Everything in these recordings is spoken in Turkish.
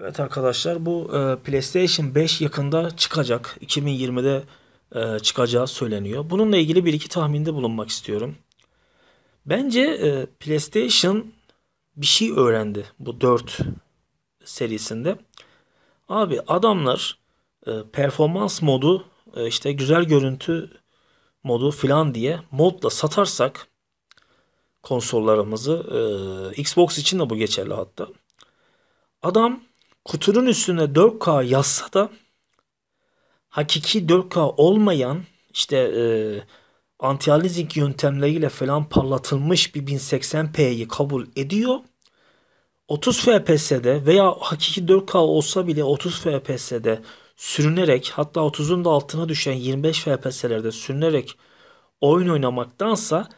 Evet arkadaşlar bu e, PlayStation 5 yakında çıkacak. 2020'de e, çıkacağı söyleniyor. Bununla ilgili bir iki tahminde bulunmak istiyorum. Bence e, PlayStation bir şey öğrendi bu 4 serisinde. Abi adamlar e, performans modu e, işte güzel görüntü modu filan diye modla satarsak konsollarımızı e, Xbox için de bu geçerli hatta. Adam kutunun üstüne 4K yazsa da hakiki 4K olmayan işte e, anti-aliasing yöntemleriyle falan parlatılmış bir 1080p'yi kabul ediyor. 30 FPS'de veya hakiki 4K olsa bile 30 FPS'de sürünerek hatta 30'un da altına düşen 25 FPS'lerde sürünerek oyun oynamaktansa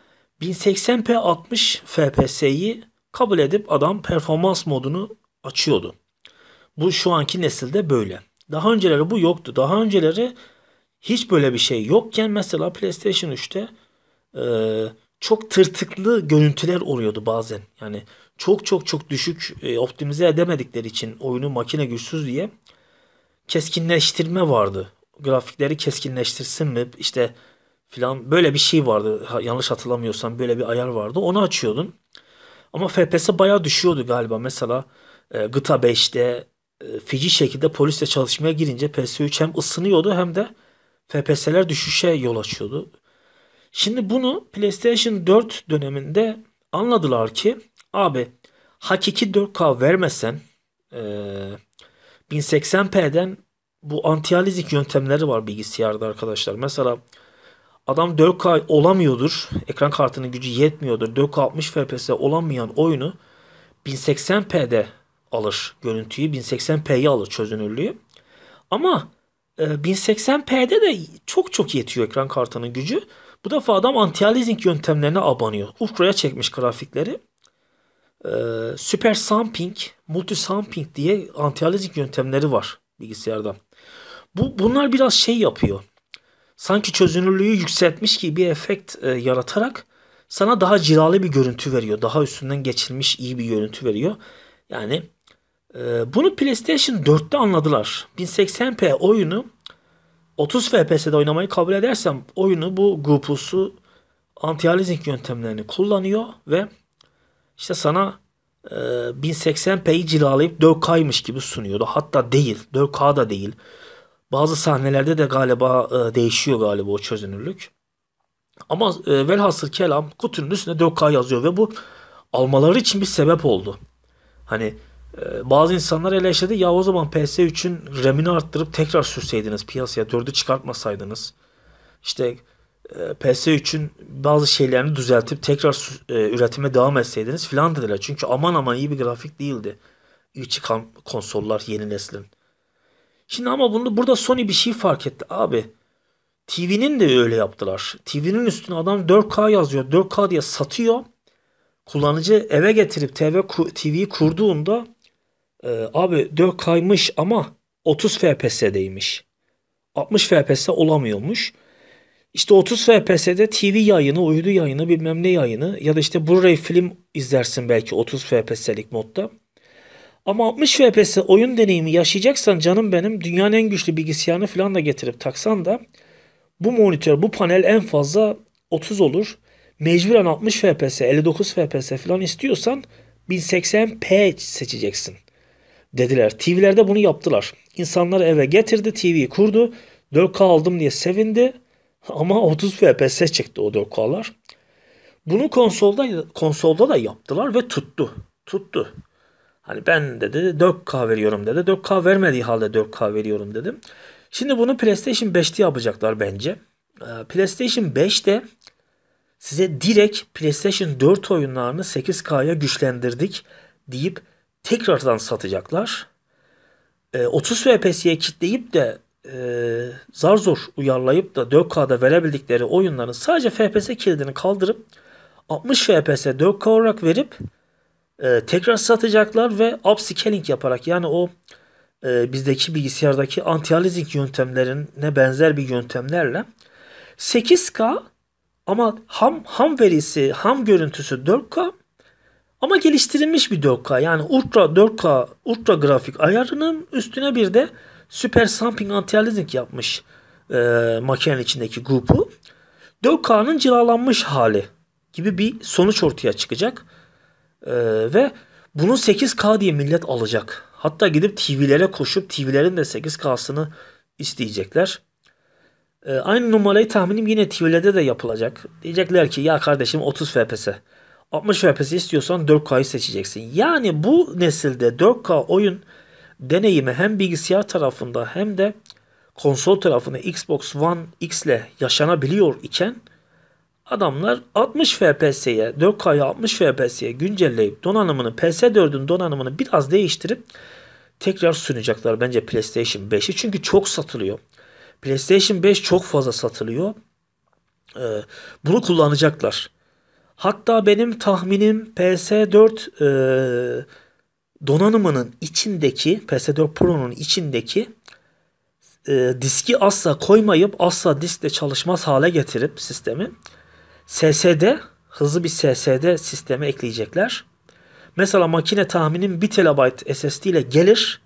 1080p 60 FPS'yi kabul edip adam performans modunu açıyordu. Bu şu anki nesilde böyle. Daha önceleri bu yoktu. Daha önceleri hiç böyle bir şey yokken mesela PlayStation 3'te e, çok tırtıklı görüntüler oluyordu bazen. Yani çok çok çok düşük e, optimize edemedikleri için oyunu makine güçsüz diye keskinleştirme vardı. Grafikleri keskinleştirsin mi işte filan böyle bir şey vardı. Ha, yanlış hatırlamıyorsam böyle bir ayar vardı. Onu açıyordun. Ama FPS baya düşüyordu galiba. Mesela e, GTA 5'te e, feci şekilde polisle çalışmaya girince PS3 hem ısınıyordu hem de FPS'ler düşüşe yol açıyordu. Şimdi bunu PlayStation 4 döneminde anladılar ki abi hakiki 4K vermesen e, 1080p'den bu antializik yöntemleri var bilgisayarda arkadaşlar. Mesela adam 4K olamıyordur. Ekran kartının gücü yetmiyordur. 4K 60 FPS olamayan oyunu 1080p'de alır görüntüyü. 1080p'yi alır çözünürlüğü. Ama e, 1080p'de de çok çok yetiyor ekran kartının gücü. Bu defa adam anti-aliasing yöntemlerine abanıyor. ultraya çekmiş grafikleri. E, süper sampling, multi sampling diye anti-aliasing yöntemleri var bilgisayarda. Bu, bunlar biraz şey yapıyor. Sanki çözünürlüğü yükseltmiş gibi bir efekt e, yaratarak sana daha cilalı bir görüntü veriyor. Daha üstünden geçilmiş iyi bir görüntü veriyor. Yani ee, bunu PlayStation 4'te anladılar. 1080p oyunu 30 FPS'de oynamayı kabul edersem oyunu bu GPU'su anti-aliasing yöntemlerini kullanıyor ve işte sana e, 1080p'yi cilalayıp 4K'ymış gibi sunuyordu. Hatta değil. 4K da değil. Bazı sahnelerde de galiba e, değişiyor galiba o çözünürlük. Ama e, velhasıl kelam kutunun üstüne 4K yazıyor ve bu almaları için bir sebep oldu. Hani ee, bazı insanlar eleştirdi ya o zaman PS3'ün RAM'ini arttırıp tekrar sürseydiniz piyasaya 4'ü çıkartmasaydınız işte e, PS3'ün bazı şeylerini düzeltip tekrar e, üretime devam etseydiniz filan dediler. Çünkü aman aman iyi bir grafik değildi. İlk çıkan konsollar yeni neslin. Şimdi ama bunu burada Sony bir şey fark etti abi. TV'nin de öyle yaptılar. TV'nin üstüne adam 4K yazıyor. 4K diye satıyor. Kullanıcı eve getirip TV TV'yi kurduğunda ee, abi 4 kaymış ama 30 FPS'deymiş. 60 FPS olamıyormuş. İşte 30 FPS'de TV yayını, uydu yayını, bilmem ne yayını ya da işte Blu-ray film izlersin belki 30 FPS'lik modda. Ama 60 FPS oyun deneyimi yaşayacaksan canım benim dünyanın en güçlü bilgisayarını falan da getirip taksan da bu monitör, bu panel en fazla 30 olur. Mecburen 60 FPS, 59 FPS falan istiyorsan 1080p seçeceksin dediler. TV'lerde bunu yaptılar. İnsanları eve getirdi, TV'yi kurdu. 4K aldım diye sevindi. Ama 30 FPS çıktı o 4K'lar. Bunu konsolda konsolda da yaptılar ve tuttu. Tuttu. Hani ben dedi 4K veriyorum dedi. 4K vermediği halde 4K veriyorum dedim. Şimdi bunu PlayStation 5'te yapacaklar bence. Ee, PlayStation 5'te size direkt PlayStation 4 oyunlarını 8K'ya güçlendirdik deyip tekrardan satacaklar. E, 30 FPS'ye kitleyip de e, zar zor uyarlayıp da 4K'da verebildikleri oyunların sadece FPS kilidini kaldırıp 60 FPS 4K olarak verip e, tekrar satacaklar ve upscaling yaparak yani o e, bizdeki bilgisayardaki anti-aliasing yöntemlerine benzer bir yöntemlerle 8K ama ham ham verisi, ham görüntüsü 4K ama geliştirilmiş bir 4K yani Ultra 4K Ultra grafik ayarının üstüne bir de Super Sampling Anti-Aliasing yapmış e, makinenin içindeki grubu. 4K'nın cilalanmış hali gibi bir sonuç ortaya çıkacak. E, ve bunu 8K diye millet alacak. Hatta gidip TV'lere koşup TV'lerin de 8K'sını isteyecekler. E, aynı numarayı tahminim yine TV'lerde de yapılacak. Diyecekler ki ya kardeşim 30 FPS. E. 60 FPS istiyorsan 4K'yı seçeceksin. Yani bu nesilde 4K oyun deneyimi hem bilgisayar tarafında hem de konsol tarafında Xbox One X ile yaşanabiliyor iken adamlar 60 FPS'ye 4K'yı 60 FPS'ye güncelleyip donanımını PS4'ün donanımını biraz değiştirip tekrar sunacaklar bence PlayStation 5'i. Çünkü çok satılıyor. PlayStation 5 çok fazla satılıyor. Ee, bunu kullanacaklar. Hatta benim tahminim PS4 e, donanımının içindeki PS4 Pro'nun içindeki e, diski asla koymayıp asla diskle çalışmaz hale getirip sistemi SSD hızlı bir SSD sistemi ekleyecekler. Mesela makine tahminim 1 TB SSD ile gelir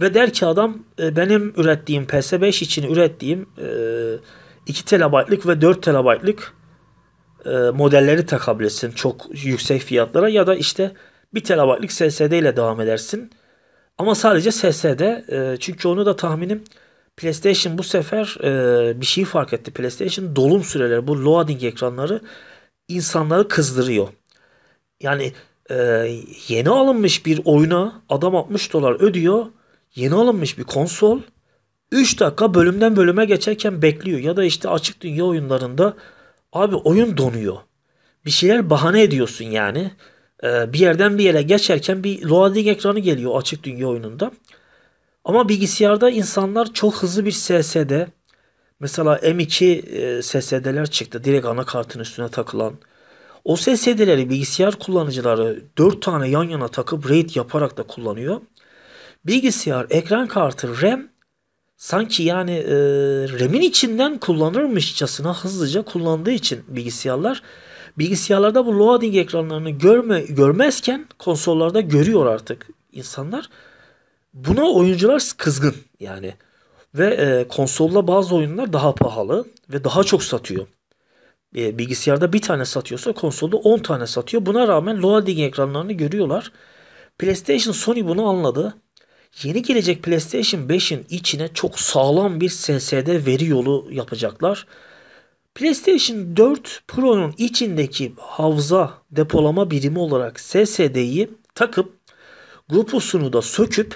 ve der ki adam e, benim ürettiğim PS5 için ürettiğim e, 2 TB'lık ve 4 TB'lık e, modelleri takabilirsin çok yüksek fiyatlara ya da işte 1 terabaytlık SSD ile devam edersin. Ama sadece SSD e, çünkü onu da tahminim PlayStation bu sefer e, bir şey fark etti. PlayStation dolum süreleri bu loading ekranları insanları kızdırıyor. Yani e, yeni alınmış bir oyuna adam 60 dolar ödüyor. Yeni alınmış bir konsol 3 dakika bölümden bölüme geçerken bekliyor. Ya da işte açık dünya oyunlarında Abi oyun donuyor. Bir şeyler bahane ediyorsun yani. Ee, bir yerden bir yere geçerken bir loading ekranı geliyor açık dünya oyununda. Ama bilgisayarda insanlar çok hızlı bir SSD mesela M2 e, SSD'ler çıktı. Direkt anakartın üstüne takılan. O SSD'leri bilgisayar kullanıcıları 4 tane yan yana takıp RAID yaparak da kullanıyor. Bilgisayar ekran kartı RAM sanki yani e, RAM'in içinden kullanırmışçasına hızlıca kullandığı için bilgisayarlar bilgisayarlarda bu loading ekranlarını görme görmezken konsollarda görüyor artık insanlar. Buna oyuncular kızgın yani. Ve e, konsolda bazı oyunlar daha pahalı ve daha çok satıyor. E, bilgisayarda bir tane satıyorsa konsolda 10 tane satıyor. Buna rağmen loading ekranlarını görüyorlar. PlayStation Sony bunu anladı Yeni gelecek PlayStation 5'in içine çok sağlam bir SSD veri yolu yapacaklar. PlayStation 4 Pro'nun içindeki hafıza depolama birimi olarak SSD'yi takıp grupusunu da söküp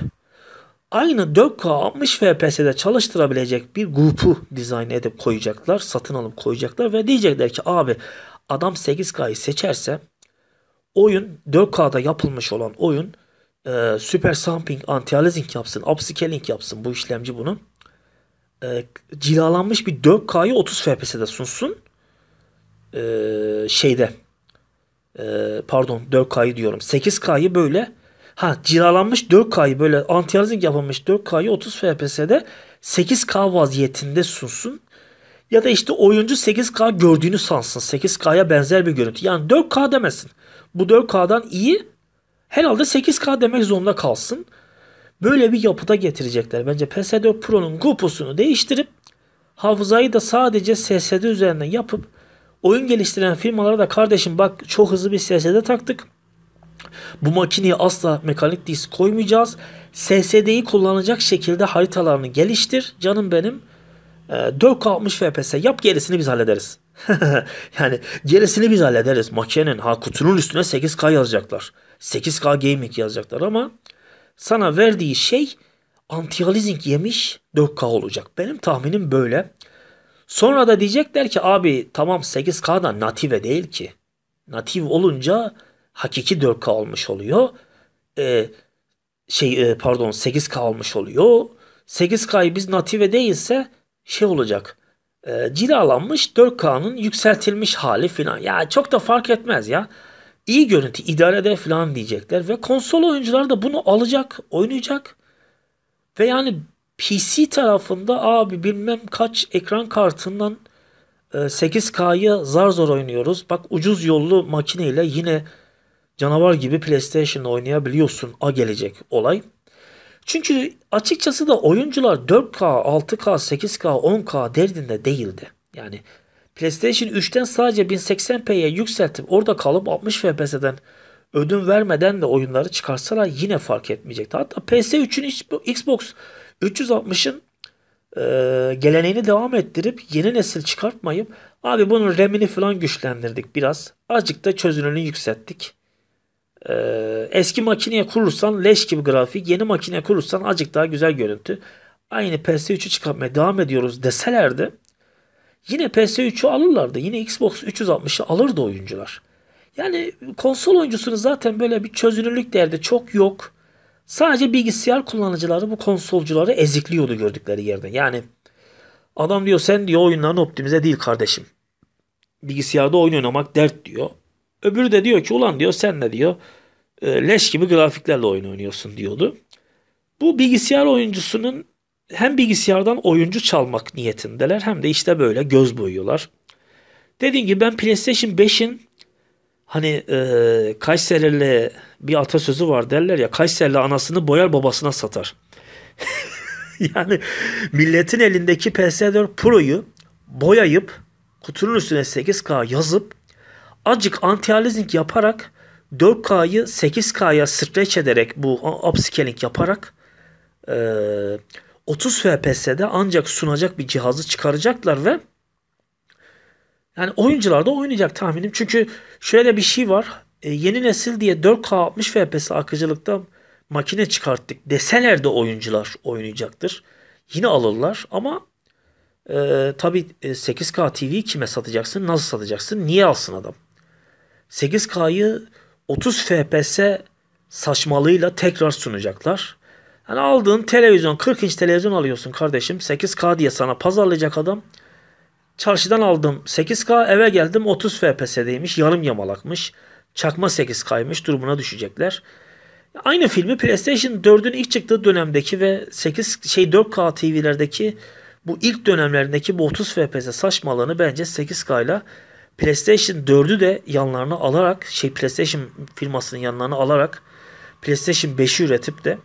aynı 4K 60 FPS'de çalıştırabilecek bir grupu dizayn edip koyacaklar. Satın alıp koyacaklar ve diyecekler ki abi adam 8K'yı seçerse oyun 4K'da yapılmış olan oyun e, ee, super sampling, antialiasing yapsın, upscaling yapsın bu işlemci bunu. E, cilalanmış bir 4K'yı 30 FPS'de sunsun. E, şeyde e, pardon 4K'yı diyorum. 8K'yı böyle ha cilalanmış 4K'yı böyle antialiasing yapılmış 4K'yı 30 FPS'de 8K vaziyetinde sunsun. Ya da işte oyuncu 8K gördüğünü sansın. 8K'ya benzer bir görüntü. Yani 4K demesin. Bu 4K'dan iyi herhalde 8K demek zorunda kalsın. Böyle bir yapıda getirecekler. Bence PS4 Pro'nun kupusunu değiştirip hafızayı da sadece SSD üzerinden yapıp oyun geliştiren firmalara da kardeşim bak çok hızlı bir SSD taktık. Bu makineye asla mekanik disk koymayacağız. SSD'yi kullanacak şekilde haritalarını geliştir. Canım benim. 4K 60 FPS yap gerisini biz hallederiz. yani gerisini biz hallederiz. Makinenin ha kutunun üstüne 8K yazacaklar. 8K gaming yazacaklar ama sana verdiği şey anti-aliasing yemiş 4K olacak. Benim tahminim böyle. Sonra da diyecekler ki abi tamam 8K da native değil ki. Native olunca hakiki 4K olmuş oluyor. Ee, şey e, pardon 8K olmuş oluyor. 8K'yı biz native değilse şey olacak e, cilalanmış 4K'nın yükseltilmiş hali filan. Ya çok da fark etmez ya. İyi görüntü idarede eder filan diyecekler ve konsol oyuncular da bunu alacak, oynayacak. Ve yani PC tarafında abi bilmem kaç ekran kartından 8K'yı e, zar zor oynuyoruz. Bak ucuz yollu makineyle yine canavar gibi PlayStation oynayabiliyorsun. A gelecek olay. Çünkü açıkçası da oyuncular 4K, 6K, 8K, 10K derdinde değildi. Yani PlayStation 3'ten sadece 1080p'ye yükseltip orada kalıp 60 FPS'den ödün vermeden de oyunları çıkarsalar yine fark etmeyecekti. Hatta PS3'ün Xbox 360'ın e, geleneğini devam ettirip yeni nesil çıkartmayıp abi bunun RAM'ini falan güçlendirdik biraz. Azıcık da çözünürlüğünü yükselttik. Ee, eski makineye kurursan leş gibi grafik, yeni makineye kurursan acık daha güzel görüntü. Aynı PS3'ü çıkartmaya devam ediyoruz deselerdi yine PS3'ü alırlardı. Yine Xbox 360'ı alırdı oyuncular. Yani konsol oyuncusunun zaten böyle bir çözünürlük değerde çok yok. Sadece bilgisayar kullanıcıları bu konsolcuları ezikliyordu gördükleri yerde. Yani adam diyor sen diyor oyunların optimize değil kardeşim. Bilgisayarda oyun oynamak dert diyor. Öbürü de diyor ki ulan diyor sen de diyor e, leş gibi grafiklerle oyun oynuyorsun diyordu. Bu bilgisayar oyuncusunun hem bilgisayardan oyuncu çalmak niyetindeler hem de işte böyle göz boyuyorlar. Dediğim gibi ben PlayStation 5'in hani e, Kayserili bir atasözü var derler ya Kayserili anasını boyar babasına satar. yani milletin elindeki PS4 Pro'yu boyayıp kutunun üstüne 8K yazıp acık anti-aliasing yaparak 4K'yı 8K'ya stretch ederek bu upscaling yaparak e, 30 FPS'de ancak sunacak bir cihazı çıkaracaklar ve yani oyuncular da oynayacak tahminim. Çünkü şöyle bir şey var. E, yeni nesil diye 4K 60 FPS akıcılıkta makine çıkarttık deseler de oyuncular oynayacaktır. Yine alırlar ama e, tabii 8K e, TV kime satacaksın? Nasıl satacaksın? Niye alsın adam? 8K'yı 30 FPS saçmalığıyla tekrar sunacaklar. Yani aldığın televizyon 40 inç televizyon alıyorsun kardeşim 8K diye sana pazarlayacak adam. Çarşıdan aldım 8K eve geldim 30 FPS'deymiş yarım yamalakmış. Çakma 8K'ymış durumuna düşecekler. Aynı filmi PlayStation 4'ün ilk çıktığı dönemdeki ve 8 şey 4K TV'lerdeki bu ilk dönemlerindeki bu 30 FPS saçmalığını bence 8K ile PlayStation 4'ü de yanlarına alarak şey PlayStation firmasının yanlarına alarak PlayStation 5'i üretip de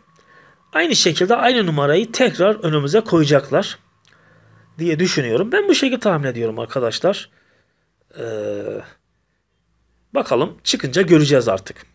aynı şekilde aynı numarayı tekrar önümüze koyacaklar diye düşünüyorum. Ben bu şekilde tahmin ediyorum arkadaşlar. Ee, bakalım çıkınca göreceğiz artık.